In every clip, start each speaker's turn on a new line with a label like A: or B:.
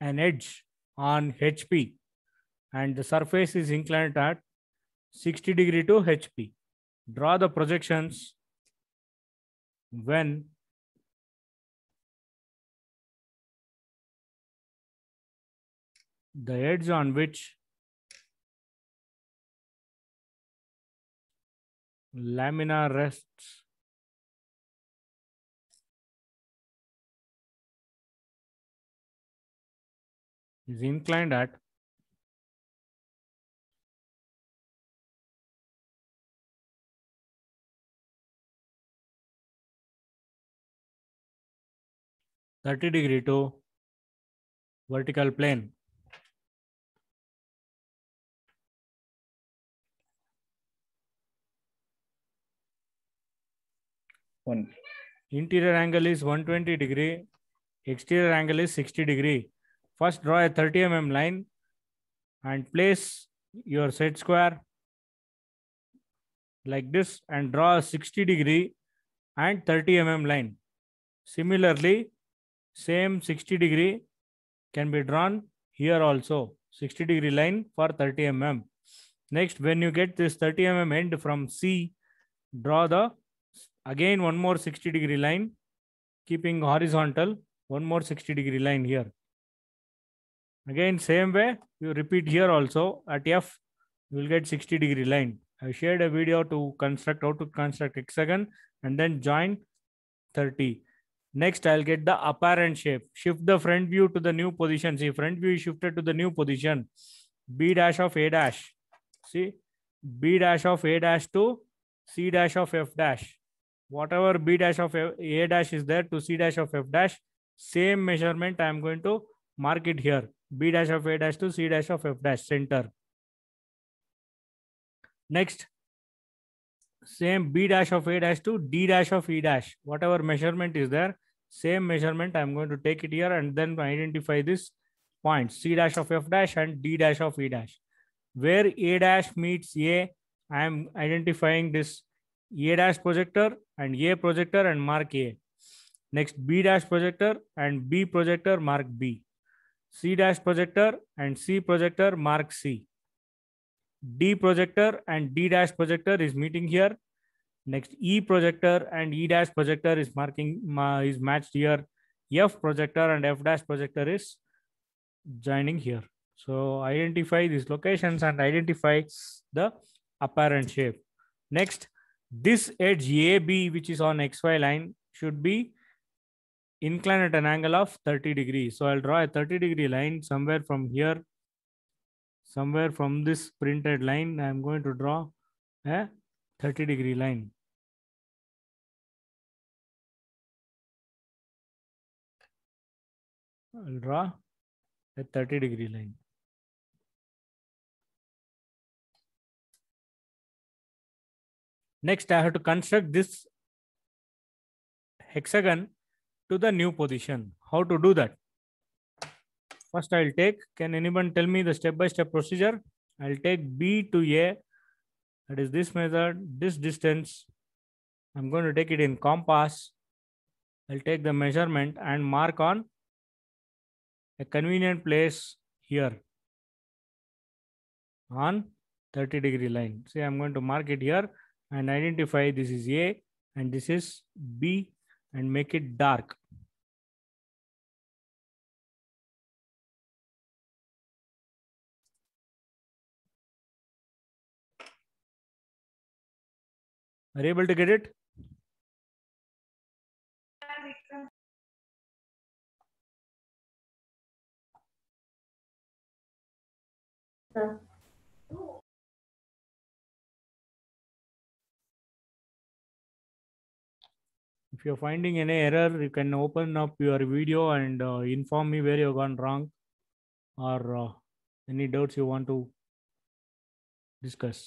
A: an edge on HP and the surface is inclined at 60 degree to HP. Draw the projections when the edge on which lamina rests is inclined at thirty degree to vertical plane. One.
B: Interior angle is 120 degree, exterior angle is 60 degree. First, draw a 30 mm line and place your set square like this and draw a 60 degree and 30 mm line. Similarly, same 60 degree can be drawn here also 60 degree line for 30 mm. Next, when you get this 30 mm end from C, draw the again one more 60 degree line, keeping horizontal, one more 60 degree line here. Again, same way, you repeat here also at F, you will get 60 degree line. I shared a video to construct how to construct hexagon and then join 30. Next, I'll get the apparent shape. Shift the front view to the new position. See, front view is shifted to the new position. B dash of A dash. See, B dash of A dash to C dash of F dash. Whatever B dash of A dash is there to C dash of F dash, same measurement I am going to mark it here. B dash of A dash to C dash of F dash center. Next, same B dash of A dash to D dash of E dash. Whatever measurement is there, same measurement. I'm going to take it here and then identify this point C dash of F dash and D dash of E dash. Where A dash meets A, I am identifying this A dash projector and A projector and mark A. Next B dash projector and B projector mark B. C dash projector and C projector mark C. D projector and D dash projector is meeting here. Next E projector and E dash projector is marking uh, is matched here. F projector and F dash projector is joining here. So identify these locations and identify the apparent shape. Next, this edge AB, which is on XY line, should be incline at an angle of 30 degrees. So I'll draw a 30 degree line somewhere from here, somewhere from this printed line,
A: I'm going to draw a 30 degree line. I'll draw a 30 degree line. Next, I have to construct this
B: hexagon to the new position. How to do that? First, I'll take, can anyone tell me the step-by-step -step procedure? I'll take B to A, that is this method, this distance. I'm going to take it in compass. I'll take the measurement and mark on a convenient place here on 30 degree line. Say I'm going to mark it here and identify this is A and this is
A: B and make it dark. Are you able to get it?
B: if you're finding any error you can open up your video and uh, inform me where you've gone
A: wrong or uh, any doubts you want to discuss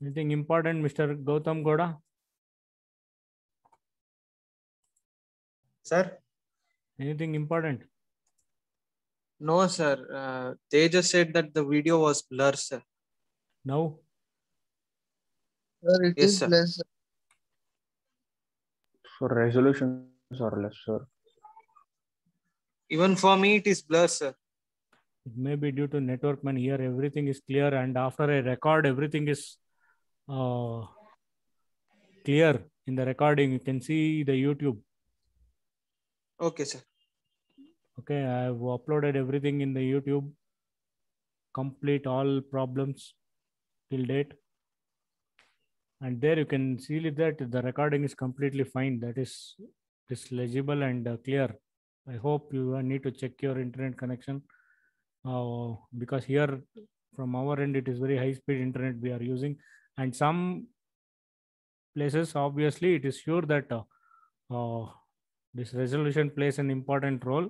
A: anything important mr gautam goda sir anything important
B: no, sir. Uh, they just said that the video was blur, sir. No. Sir, it yes, is sir. less. For resolutions or less, sir. Even for me, it is blur, sir. It may be due to network man here. Everything is clear, and after I record, everything is uh, clear in the recording. You can see the YouTube. Okay, sir. Okay, I have uploaded everything in the YouTube. Complete all problems till date. And there you can see that the recording is completely fine. That is, is legible and uh, clear. I hope you uh, need to check your internet connection uh, because here from our end, it is very high speed internet we are using. And some places, obviously, it is sure that uh, uh, this resolution plays an important role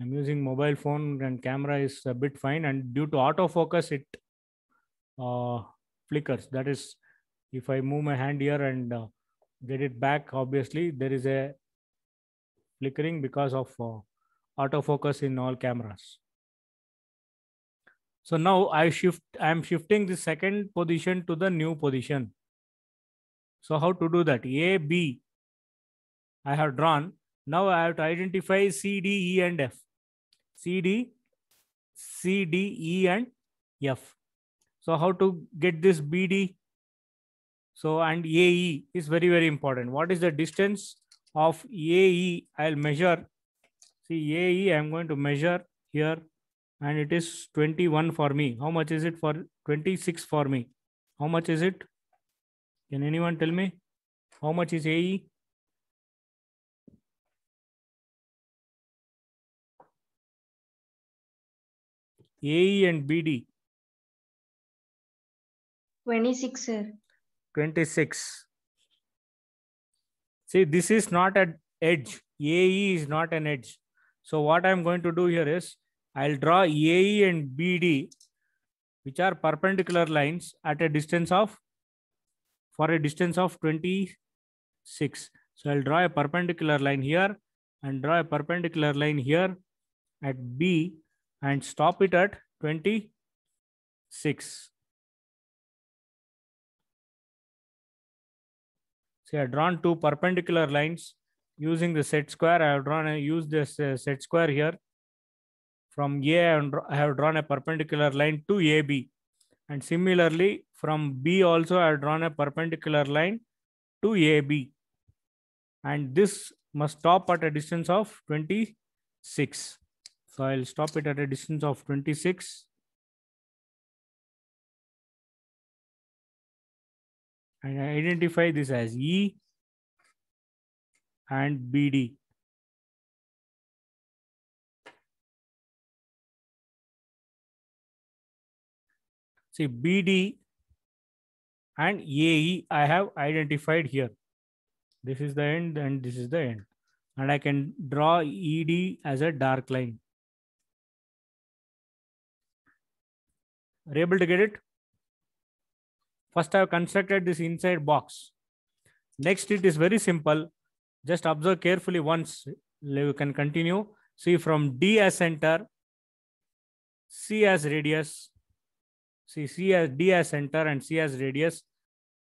B: I'm using mobile phone and camera is a bit fine. And due to autofocus, it uh, flickers. That is, if I move my hand here and uh, get it back, obviously there is a flickering because of uh, autofocus in all cameras. So now I shift, I'm shifting the second position to the new position. So how to do that? A, B, I have drawn. Now I have to identify C, D, E, and F. CD, CD, E and F. So how to get this BD? So and AE is very, very important. What is the distance of AE? I'll measure. See AE, I'm going to measure here and it is 21 for me. How much is it for 26
A: for me? How much is it? Can anyone tell me? How much is AE? AE and BD? 26, sir. 26.
B: See, this is not an edge. AE is not an edge. So what I'm going to do here is, I'll draw AE and BD, which are perpendicular lines at a distance of, for a distance of 26. So I'll draw a perpendicular line here and draw a perpendicular line here
A: at B and stop it at 26. See, I have drawn two
B: perpendicular lines using the set square. I have drawn, I used this uh, set square here. From A, I have drawn a perpendicular line to AB. And similarly, from B also, I have drawn a perpendicular line to AB. And this must stop at a distance of 26.
A: So I'll stop it at a distance of 26. And I identify this as E and BD. See BD and AE I have identified here.
B: This is the end and this is the end. And I can draw ED as a dark line. Are you able to get it? First, I have constructed this inside box. Next, it is very simple. Just observe carefully once. You can continue. See from D as center, C as radius. See C as D as center and C as radius.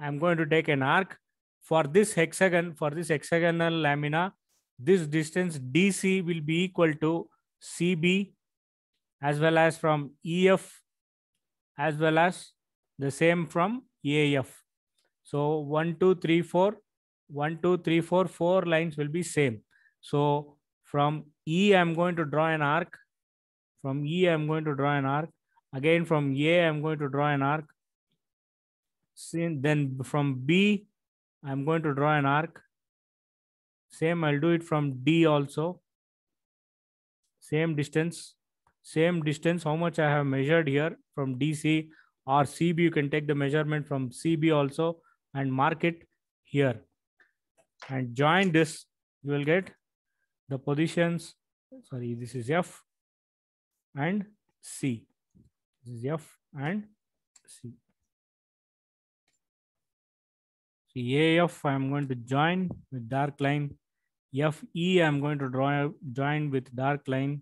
B: I'm going to take an arc. For this hexagon, for this hexagonal lamina, this distance DC will be equal to CB as well as from EF as well as the same from EAF. So 1, 2, 3, 4, 1, 2, 3, 4, 4 lines will be same. So from E, I'm going to draw an arc. From E, I'm going to draw an arc. Again, from A, I'm going to draw an arc. Then from B, I'm going to draw an arc. Same, I'll do it from D also. Same distance same distance, how much I have measured here from DC or CB, you can take the measurement from CB also and mark it here. And join this, you will get the positions, sorry, this is
A: F and C. This is F and C. So AF, I'm going to join
B: with dark line. FE, I'm going to draw join with dark line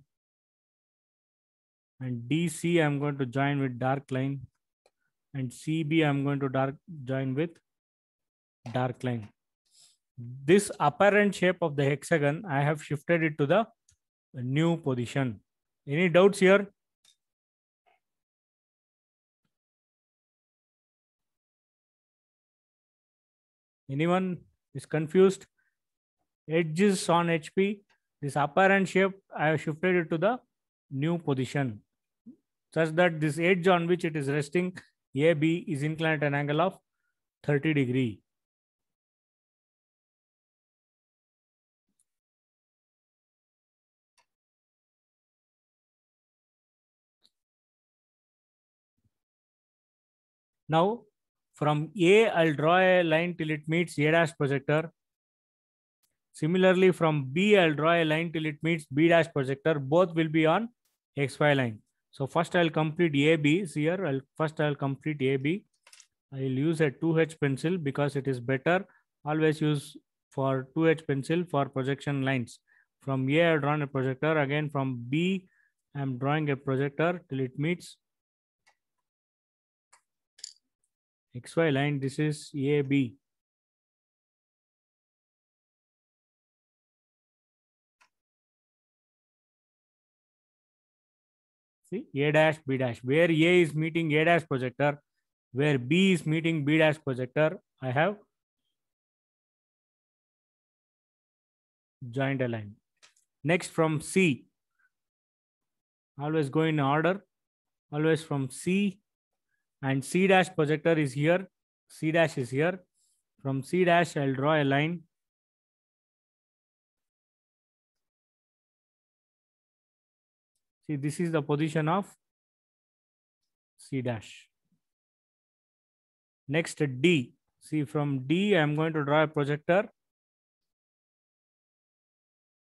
B: and DC I'm going to join with dark line and CB I'm going to dark join with dark line. This apparent shape of the hexagon, I have shifted it to the new position.
A: Any doubts here? Anyone is
B: confused? Edges on HP, this apparent shape, I have shifted it to the new position such that this edge on which it is resting,
A: AB, is inclined at an angle of 30 degree. Now, from A, I'll draw a line till it meets A dash projector.
B: Similarly, from B, I'll draw a line till it meets B dash projector. Both will be on XY line. So first I'll complete AB here. I'll first I'll complete AB. I'll use a 2H pencil because it is better. Always use for 2H pencil for projection lines. From A, I'll draw a projector. Again, from B, I'm drawing a projector till it meets
A: XY line. This is AB. See A dash, B dash, where A is meeting A dash projector,
B: where B is meeting B dash projector, I have joined a line. Next from C, always go in order, always from C and C
A: dash projector is here, C dash is here. From C dash, I'll draw a line See, this is the position of C dash.
B: Next D. See, from D, I'm going to draw a projector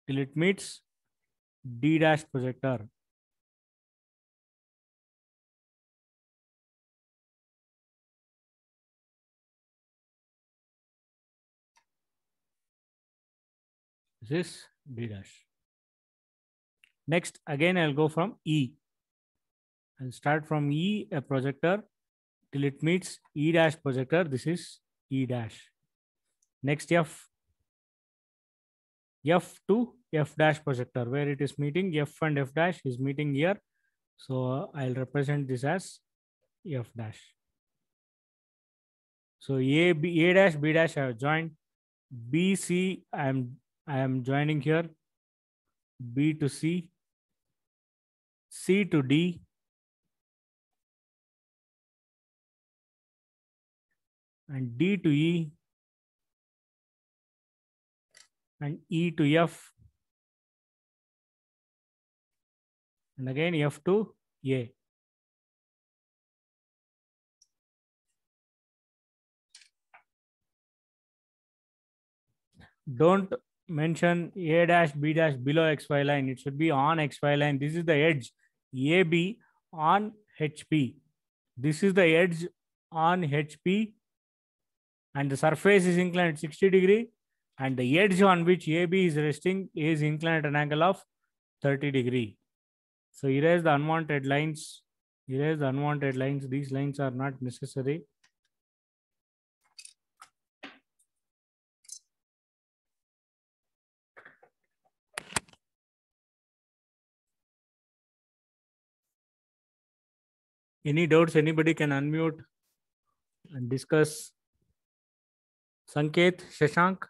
A: till it meets D dash projector. This is D dash. Next, again, I'll go from E. I'll start from E, a projector,
B: till it meets E dash projector. This is E dash. Next, F. F to F dash projector, where it is meeting F and F dash is meeting here. So uh, I'll represent this as F dash. So A, B, A dash, B dash I have joined.
A: B, C, I am, I am joining here. B to C. C to D, and D to E, and E to F, and again F to A.
B: Don't mention A dash B dash below XY line. It should be on XY line. This is the edge. AB on HP. This is the edge on HP and the surface is inclined 60 degree and the edge on which AB is resting is inclined at an angle of 30 degree. So erase the unwanted lines, erase the unwanted lines. These lines are not
A: necessary. Any doubts anybody can unmute and discuss? Sanket, Shashank?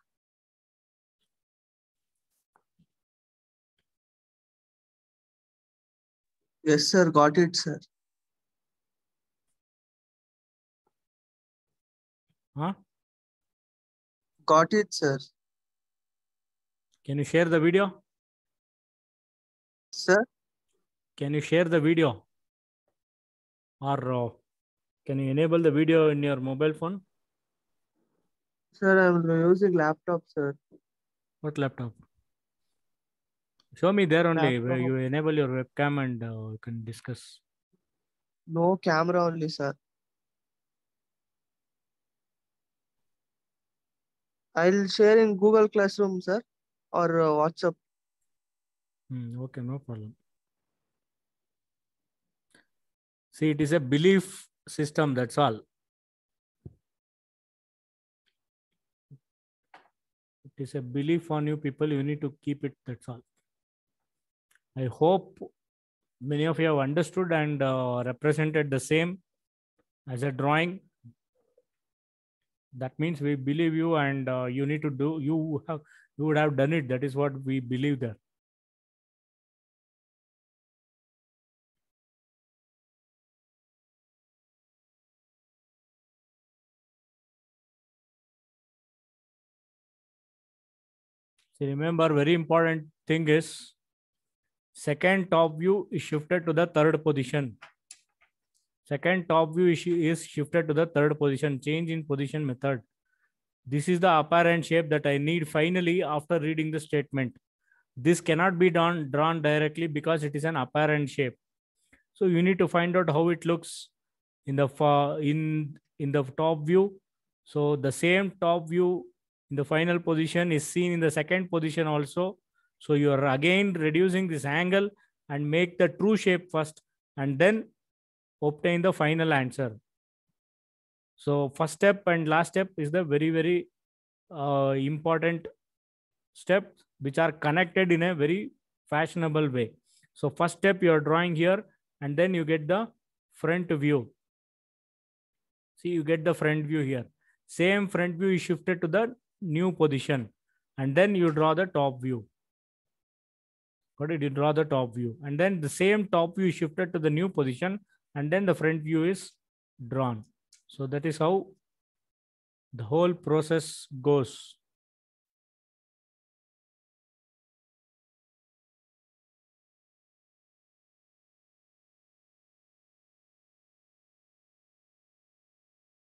A: Yes, sir. Got it, sir. Huh? Got it, sir. Can you share the video? Sir?
B: Can you share the video? or can you enable the video in your mobile phone? Sir, I'm using laptop, sir. What laptop? Show me there only laptop. where you enable your webcam and uh, you can discuss. No camera only, sir. I'll share in Google Classroom, sir, or uh, WhatsApp. Hmm, okay, no problem. See, it is a belief system, that's all. It is a belief on you people, you need to keep it, that's all. I hope many of you have understood and uh, represented the same as a drawing. That means we believe you and uh, you need to do,
A: you, have, you would have done it. That is what we believe there. See, remember very important thing is second
B: top view is shifted to the third position. Second top view is, shifted to the third position, change in position method. This is the apparent shape that I need finally after reading the statement. This cannot be done drawn directly because it is an apparent shape. So you need to find out how it looks in the in in the top view. So the same top view in the final position is seen in the second position also. So you are again reducing this angle and make the true shape first and then obtain the final answer. So first step and last step is the very, very uh, important step which are connected in a very fashionable way. So first step you are drawing here and then you get the front view. See, you get the front view here. Same front view is shifted to the new position and then you draw the top view got it you draw the top view and then the same top view shifted to the new position and then the front view is drawn
A: so that is how the whole process goes